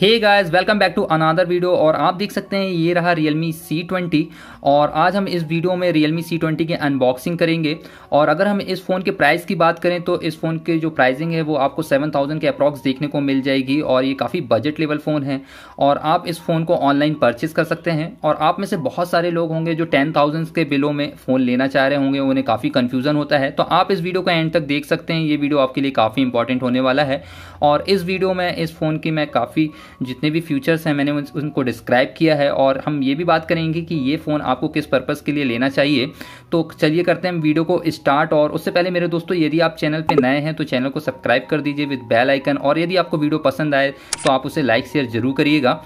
hey guys welcome back to another video और आप देख सकते हैं ये रहा सी C20 और आज हम इस वीडियो में सी C20 के अनबॉक्सिंग करेंगे और अगर हम इस फ़ोन के प्राइस की बात करें तो इस फ़ोन के जो प्राइसिंग है वो आपको 7000 के अप्रॉक्स देखने को मिल जाएगी और ये काफ़ी बजट लेवल फ़ोन है और आप इस फ़ोन को ऑनलाइन परचेज़ कर सकते हैं और आप में से बहुत सारे लोग होंगे जो टेन के बिलों में फ़ोन लेना चाह रहे होंगे उन्हें काफ़ी कन्फ्यूज़न होता है तो आप इस वीडियो का एंड तक देख सकते हैं ये वीडियो आपके लिए काफ़ी इंपॉर्टेंट होने वाला है और इस वीडियो में इस फ़ोन की मैं काफ़ी जितने भी फीचर्स हैं मैंने उनको डिस्क्राइब किया है और हम ये भी बात करेंगे कि ये फ़ोन आपको किस पर्पज़ के लिए लेना चाहिए तो चलिए करते हैं वीडियो को स्टार्ट और उससे पहले मेरे दोस्तों यदि आप चैनल पर नए हैं तो चैनल को सब्सक्राइब कर दीजिए विद बेल आइकन और यदि आपको वीडियो पसंद आए तो आप उसे लाइक शेयर जरूर करिएगा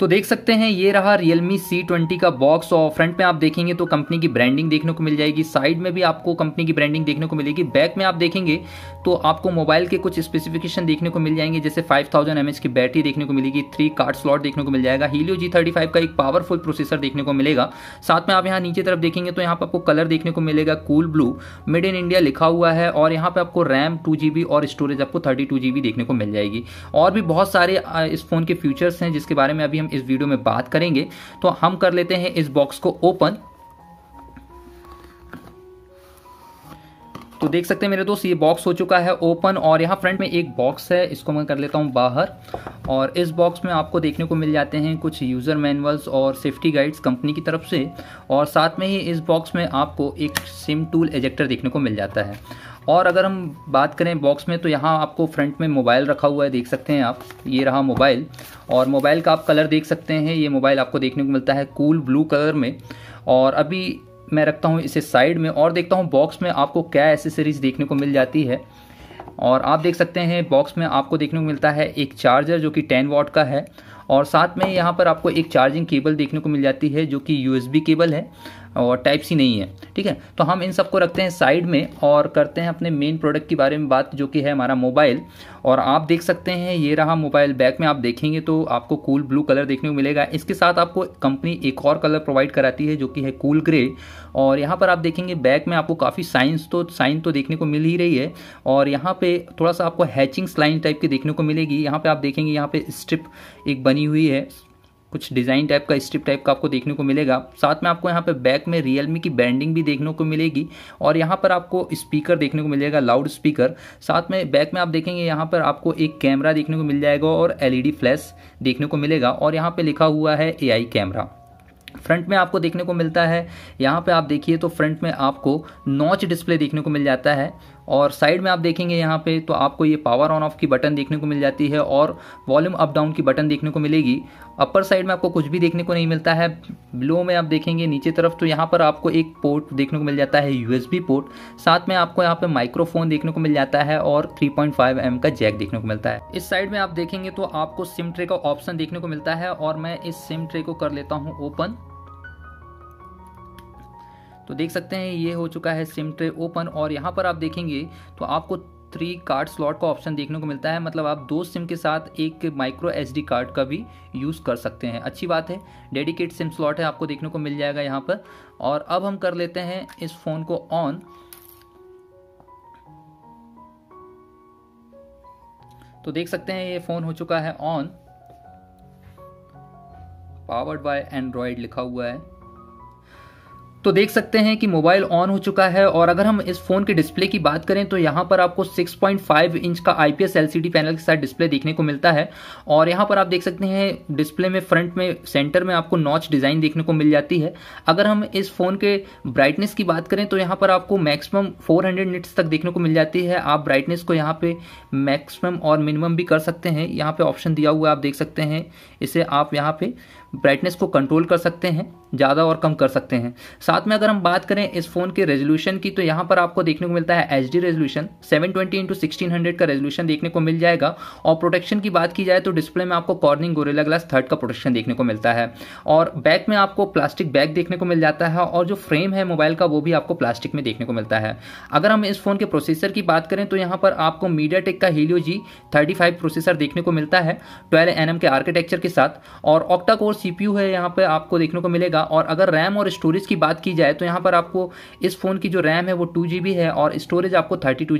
तो देख सकते हैं ये रहा Realme C20 का बॉक्स और फ्रंट में आप देखेंगे तो कंपनी की ब्रांडिंग देखने को मिल जाएगी साइड में भी आपको कंपनी की ब्रांडिंग देखने को मिलेगी बैक में आप देखेंगे तो आपको मोबाइल के कुछ स्पेसिफिकेशन देखने को मिल जाएंगे जैसे 5000 थाउजेंड की बैटरी देखने को मिलेगी थ्री कार्ड स्लॉट देखने को मिल जाएगा हीलियो जी का एक पावरफुल प्रोसेसर देखने को मिलेगा साथ में आप यहाँ नीचे तरफ देखेंगे तो यहाँ पर आपको कलर देखने को मिलेगा cool blue made in India लिखा हुआ है और यहाँ पर आपको रैम टू और स्टोरेज आपको थर्टी देखने को मिल जाएगी और भी बहुत सारे इस फोन के फीचर्स हैं जिसके बारे में अभी हम हम इस वीडियो में बात करेंगे तो हम कर लेते हैं इस बॉक्स को ओपन तो देख सकते हैं मेरे दोस्त ये बॉक्स हो चुका है ओपन और यहाँ फ्रंट में एक बॉक्स है इसको मैं कर लेता हूँ बाहर और इस बॉक्स में आपको देखने को मिल जाते हैं कुछ यूज़र मैनुअल्स और सेफ्टी गाइड्स कंपनी की तरफ से और साथ में ही इस बॉक्स में आपको एक सिम टूल एजेक्टर देखने को मिल जाता है और अगर हम बात करें बॉक्स में तो यहाँ आपको फ्रंट में मोबाइल रखा हुआ है देख सकते हैं आप ये रहा मोबाइल और मोबाइल का आप कलर देख सकते हैं ये मोबाइल आपको देखने को मिलता है कूल ब्लू कलर में और अभी मैं रखता हूँ इसे साइड में और देखता हूँ बॉक्स में आपको क्या एसेसरीज देखने को मिल जाती है और आप देख सकते हैं बॉक्स में आपको देखने को मिलता है एक चार्जर जो कि 10 वॉट का है और साथ में यहाँ पर आपको एक चार्जिंग केबल देखने को मिल जाती है जो कि यूएसबी केबल है और टाइप सी नहीं है ठीक है तो हम इन सबको रखते हैं साइड में और करते हैं अपने मेन प्रोडक्ट के बारे में बात जो कि है हमारा मोबाइल और आप देख सकते हैं ये रहा मोबाइल बैक में आप देखेंगे तो आपको कूल ब्लू कलर देखने को मिलेगा इसके साथ आपको कंपनी एक और कलर प्रोवाइड कराती है जो कि है कूल ग्रे और यहाँ पर आप देखेंगे बैक में आपको काफ़ी साइंस तो साइन तो देखने को मिल ही रही है और यहाँ पे थोड़ा सा आपको हैचिंग स्लाइन टाइप की देखने को मिलेगी यहाँ पे आप देखेंगे यहाँ पे स्ट्रिप एक बनी हुई है कुछ डिज़ाइन टाइप का स्ट्रिप टाइप का आपको देखने को मिलेगा साथ में आपको यहाँ पे बैक में रियलमी की बैंडिंग भी देखने को मिलेगी और यहाँ पर आपको स्पीकर देखने को मिलेगा लाउड स्पीकर साथ में बैक में आप देखेंगे यहाँ पर आपको एक कैमरा देखने को मिल जाएगा और एलईडी फ्लैश e देखने को मिलेगा और यहाँ पर लिखा हुआ है ए कैमरा फ्रंट में आपको देखने को मिलता है यहाँ पे आप देखिए तो फ्रंट में आपको नॉच डिस्प्ले देखने को मिल जाता है और साइड में आप देखेंगे यहाँ पे तो आपको ये पावर ऑन ऑफ की बटन देखने को मिल जाती है और वॉल्यूम अप डाउन की बटन देखने को मिलेगी अपर साइड में आपको कुछ भी देखने को नहीं मिलता है ब्लो में आप देखेंगे नीचे तरफ तो यहाँ पर आपको एक पोर्ट देखने को मिल जाता है यूएसबी पोर्ट साथ में आपको यहाँ पे माइक्रोफोन देखने को मिल जाता है और 3.5 एम का जैक देखने को मिलता है इस साइड में आप देखेंगे तो आपको सिम ट्रे का ऑप्शन देखने को मिलता है और मैं इस सिम ट्रे को कर लेता हूँ ओपन तो देख सकते हैं ये हो चुका है सिम ट्रे ओपन और यहाँ पर आप देखेंगे तो आपको थ्री कार्ड स्लॉट का ऑप्शन देखने को मिलता है मतलब आप दो सिम के साथ एक माइक्रो एच कार्ड का भी यूज़ कर सकते हैं अच्छी बात है डेडिकेट सिम स्लॉट है आपको देखने को मिल जाएगा यहाँ पर और अब हम कर लेते हैं इस फ़ोन को ऑन तो देख सकते हैं ये फ़ोन हो चुका है ऑन पावर्ड बाय एंड्रॉयड लिखा हुआ है तो देख सकते हैं कि मोबाइल ऑन हो चुका है और अगर हम इस फ़ोन के डिस्प्ले की बात करें तो यहाँ पर आपको 6.5 इंच का आईपीएस एलसीडी पैनल के साथ डिस्प्ले देखने को मिलता है और यहाँ पर आप देख सकते हैं डिस्प्ले में फ्रंट में सेंटर में आपको नॉच डिज़ाइन देखने को मिल जाती है अगर हम इस फ़ोन के ब्राइटनेस की बात करें तो यहाँ पर आपको मैक्सिमम फोर हंड्रेड तक देखने को मिल जाती है आप ब्राइटनेस को यहाँ पे मैक्सिमम और मिनिमम भी कर सकते हैं यहाँ पे ऑप्शन दिया हुआ आप देख सकते हैं इसे आप यहाँ पे ब्राइटनेस को कंट्रोल कर सकते हैं ज़्यादा और कम कर सकते हैं साथ में अगर हम बात करें इस फ़ोन के रेजोल्यूशन की तो यहाँ पर आपको देखने को मिलता है H D resolution seven twenty into sixteen hundred का रेजोल्यूशन देखने को मिल जाएगा और प्रोटेक्शन की बात की जाए तो डिस्प्ले में आपको कॉर्निंग गोरेला ग्लास थर्ड का प्रोटेक्शन देखने को मिलता है और बैक में आपको प्लास्टिक बैग देखने को मिल जाता है और जो फ्रेम है मोबाइल का वो भी आपको प्लास्टिक में देखने को मिलता है अगर हम इस फ़ोन के प्रोसेसर की बात करें तो यहाँ पर आपको मीडिया टेक का Helio G thirty five processor देखने को मिलता है ट्वेल्व एन के आर्किटेक्चर के साथ और ऑक्टा कोर्स सीपीयू है यहाँ पर आपको देखने को मिलेगा और अगर रैम और स्टोरेज की बात की जाए तो यहाँ पर आपको इस फ़ोन की जो रैम है वो टू है और स्टोरेज आपको थर्टी टू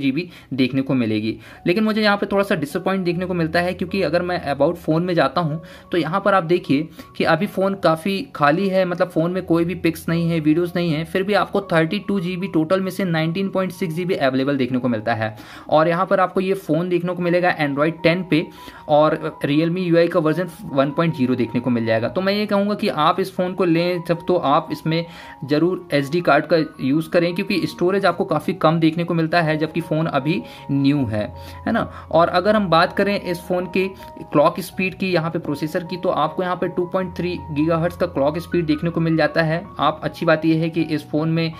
देखने को मिलेगी लेकिन मुझे यहाँ पर थोड़ा सा डिसअपॉइंट देखने को मिलता है क्योंकि अगर मैं अबाउट फ़ोन में जाता हूँ तो यहाँ पर आप देखिए कि अभी फ़ोन काफ़ी खाली है मतलब फ़ोन में कोई भी पिक्स नहीं है वीडियोज़ नहीं है फिर भी आपको थर्टी टू टोटल में से nineteen point six G B available देखने को मिलता है और यहाँ पर आपको ये फ़ोन देखने को मिलेगा एंड्रॉयड टेन पे और रियलमी यू का वर्जन वन पॉइंट जीरो देखने को मिल जाएगा तो मैं ये कहूँगा कि आप इस फ़ोन को लें जब तो आप इसमें ज़रूर एच कार्ड का यूज़ करें क्योंकि स्टोरेज आपको काफ़ी कम देखने को मिलता है जबकि फ़ोन अभी न्यू है है ना और अगर हम बात करें इस फ़ोन की क्लॉक स्पीड की यहाँ पे प्रोसेसर की तो आपको यहाँ पे 2.3 पॉइंट का क्लॉक स्पीड देखने को मिल जाता है आप अच्छी बात यह है कि इस फ़ोन में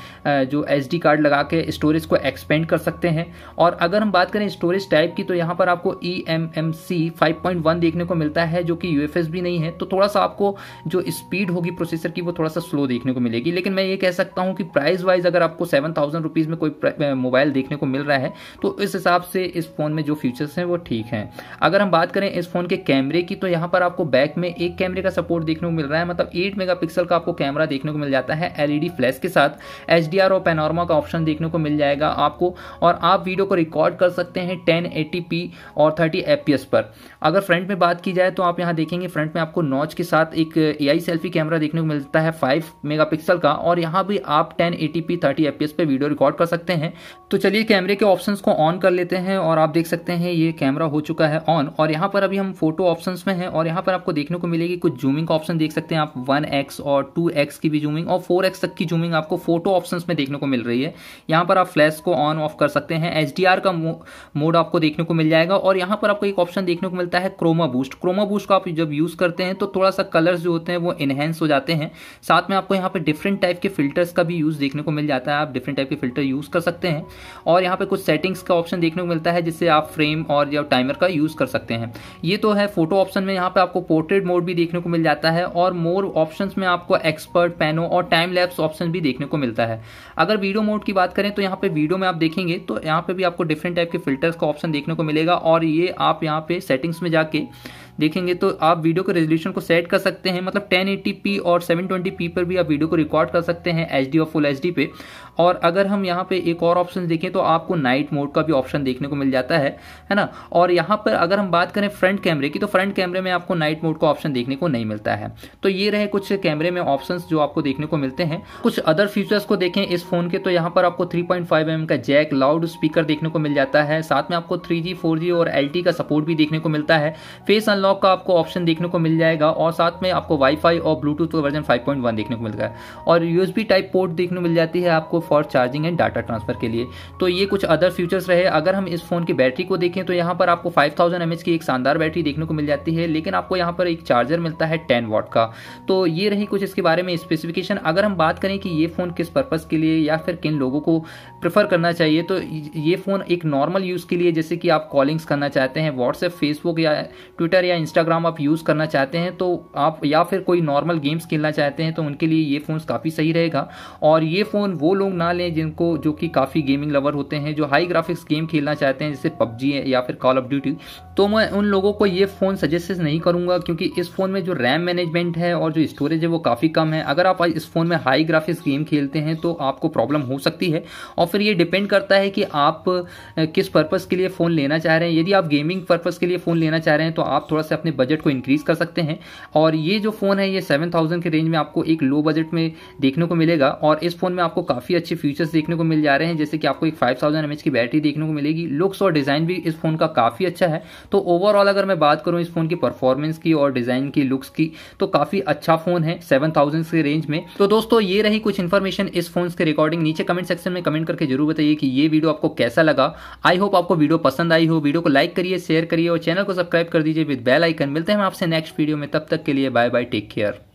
जो एच कार्ड लगा के स्टोरेज को एक्सपेंड कर सकते हैं और अगर हम बात करें स्टोरेज टाइप की तो यहाँ पर आपको E M M C five point one देखने को मिलता है जो कि यू एफ एस भी नहीं है तो थोड़ा सा आप आपको जो स्पीड होगी प्रोसेसर की वो थोड़ा सा स्लो देखने को मिलेगी लेकिन मैं ये कह सकता हूँ कि प्राइस वाइज अगर आपको सेवन थाउजेंड रुपीज़ में कोई मोबाइल देखने को मिल रहा है तो इस हिसाब से इस फ़ोन में जो फीचर्स हैं वो ठीक हैं अगर हम बात करें इस फ़ोन के कैमरे की तो यहाँ पर आपको बैक में एक कैमरे का सपोर्ट देखने को मिल रहा है मतलब एट मेगा का आपको कैमरा देखने को मिल जाता है एलईडी फ्लैश e के साथ एच और पेनोरमा का ऑप्शन देखने को मिल जाएगा आपको और आप वीडियो को रिकॉर्ड कर सकते हैं टेन और थर्टी एफ पर अगर फ्रंट में बात की जाए तो आप यहाँ देखेंगे फ्रंट में आपको नॉच के साथ साथ एक ए सेल्फी कैमरा देखने को मिलता है फाइव मेगापिक्सल का और यहाँ भी आप ten eighty P thirty F पे वीडियो रिकॉर्ड कर सकते हैं तो चलिए कैमरे के ऑप्शन को ऑन कर लेते हैं और आप देख सकते हैं ये कैमरा हो चुका है ऑन और यहाँ पर अभी हम फोटो ऑप्शन में हैं और यहाँ पर आपको देखने को मिलेगी कुछ जूमिंग ऑप्शन देख सकते हैं आप वन एक्स और टू एक्स की भी जूमिंग और फोर एक्स तक की जूमिंग आपको फोटो ऑप्शन में देखने को मिल रही है यहाँ पर आप फ्लैश को ऑन ऑफ कर सकते हैं एच का मोड आपको देखने को मिल जाएगा और यहाँ पर आपको एक ऑप्शन देखने को मिलता है क्रोमा बूस्ट क्रोमा बूस्ट का आप जब यूज़ करते हैं तो थोड़ा सा कलर्स जो होते हैं वो इनहेंस हो जाते हैं साथ में आपको यहाँ पर डिफरेंट टाइप के फिल्टर्स का भी यूज़ देखने को मिल जाता है आप डिफरेंट टाइप के फिल्टर यूज़ कर सकते हैं और यहाँ पर कुछ सेटिंग्स का ऑप्शन देखने को मिलता है जिससे आप फ्रेम और या टाइमर का यूज़ कर सकते हैं ये तो है फोटो ऑप्शन में यहाँ पर आपको पोर्ट्रेट मोड भी देखने को मिल जाता है और मोर ऑप्शन में आपको एक्सपर्ट पैनो और टाइम लैप्स ऑप्शन भी देखने को मिलता है अगर वीडियो मोड की बात करें तो यहाँ पर वीडियो में आप देखेंगे तो यहाँ पर भी आपको डिफरेंट टाइप के फिल्टर्स का ऑप्शन देखने को मिलेगा और ये आप यहाँ पे सेटिंग्स में जाके देखेंगे तो आप वीडियो के रेजोल्यूशन को सेट कर सकते हैं मतलब 1080p और 720p पर भी आप वीडियो को रिकॉर्ड कर सकते हैं एच और फुल एच पे और अगर हम यहाँ पे एक और ऑप्शन देखें तो आपको नाइट मोड का भी ऑप्शन देखने को मिल जाता है है ना और यहाँ पर अगर हम बात करें फ्रंट कैमरे की तो फ्रंट कैमरे में आपको नाइट मोड का ऑप्शन देखने को नहीं मिलता है तो ये रहे कुछ कैमरे में ऑप्शन जो आपको देखने को मिलते हैं कुछ अदर फीचर्स को देखें इस फोन के तो यहाँ पर आपको थ्री पॉइंट एम का जैक लाउड स्पीकर देखने को मिल जाता है साथ में आपको थ्री जी और एल का सपोर्ट भी देखने को मिलता है फेस अनलॉक अनलॉक का आपको ऑप्शन देखने को मिल जाएगा और साथ में आपको वाईफाई और ब्लूटूथ का वर्जन 5.1 देखने को मिल है और यूएसबी टाइप पोर्ट देखने को मिल जाती है आपको for charging and data transfer के लिए तो ये कुछ अदर फीचर्स रहे अगर हम इस फोन की बैटरी को देखें तो यहाँ पर आपको फाइव थाउजेंड की एक शानदार बैटरी देखने को मिल जाती है लेकिन आपको यहाँ पर एक चार्जर मिलता है टेन वॉट का तो ये रही कुछ इसके बारे में स्पेसिफिकेशन अगर हम बात करें कि ये फ़ोन किस पर्पज़ के लिए या फिर किन लोगों को प्रेफर करना चाहिए तो ये फ़ोन एक नॉर्मल यूज़ के लिए जैसे कि आप कॉलिंग्स करना चाहते हैं व्हाट्सएप फेसबुक या ट्विटर या इंस्टाग्राम आप यूज़ करना चाहते हैं तो आप या फिर कोई नॉर्मल गेम्स खेलना चाहते हैं तो उनके लिए ये फ़ोन काफ़ी सही रहेगा और ये फ़ोन वो लोग ना लें जिनको जो कि काफ़ी गेमिंग लवर होते हैं जो हाई ग्राफिक्स गेम खेलना चाहते हैं जैसे पबजी है या फिर कॉल ऑफ ड्यूटी तो मैं उन लोगों को ये फ़ोन सजेस्ट नहीं करूँगा क्योंकि इस फ़ोन में जो रैम मैनेजमेंट है और जो स्टोरेज है वो काफ़ी कम है अगर आप इस फ़ोन में हाई ग्राफिक्स गेम खेलते हैं तो आपको प्रॉब्लम हो सकती है और फिर ये डिपेंड करता है कि आप किस पर्पज़ के लिए फ़ोन लेना चाह रहे हैं यदि आप गेमिंग पर्पज़ के लिए फ़ोन लेना चाह रहे हैं तो आप थोड़ा से अपने बजट को इंक्रीज़ कर सकते हैं और ये जो फ़ोन है ये सेवन थाउजेंड के रेंज में आपको एक लो बजट में देखने को मिलेगा और इस फ़ोन में आपको काफ़ी अच्छे फीचर्स देखने को मिल जा रहे हैं जैसे कि आपको एक फाइव थाउजेंड की बैटरी देखने को मिलेगी लुक्स और डिज़ाइन भी इस फ़ोन का काफ़ी अच्छा है तो ओवरऑल अगर मैं बात करूं इस फ़ोन की परफॉर्मेंस की और डिज़ाइन की लुक्स की तो काफ़ी अच्छा फ़ोन है सेवन थाउजेंड के रेंज में तो दोस्तों ये रही कुछ इन्फॉर्मेशन इस फोन के रिकॉर्डिंग नीचे कमेंट सेक्शन में कमेंट करके जरूर बताइए कि ये वीडियो आपको कैसा लगा आई होप आपको वीडियो पसंद आई हो वीडियो को लाइक करिए शेयर करिए और चैनल को सब्सक्राइब कर दीजिए विद बेल आइकन मिलते हैं हम आपसे नेक्स्ट वीडियो में तब तक के लिए बाय बाय टेक केयर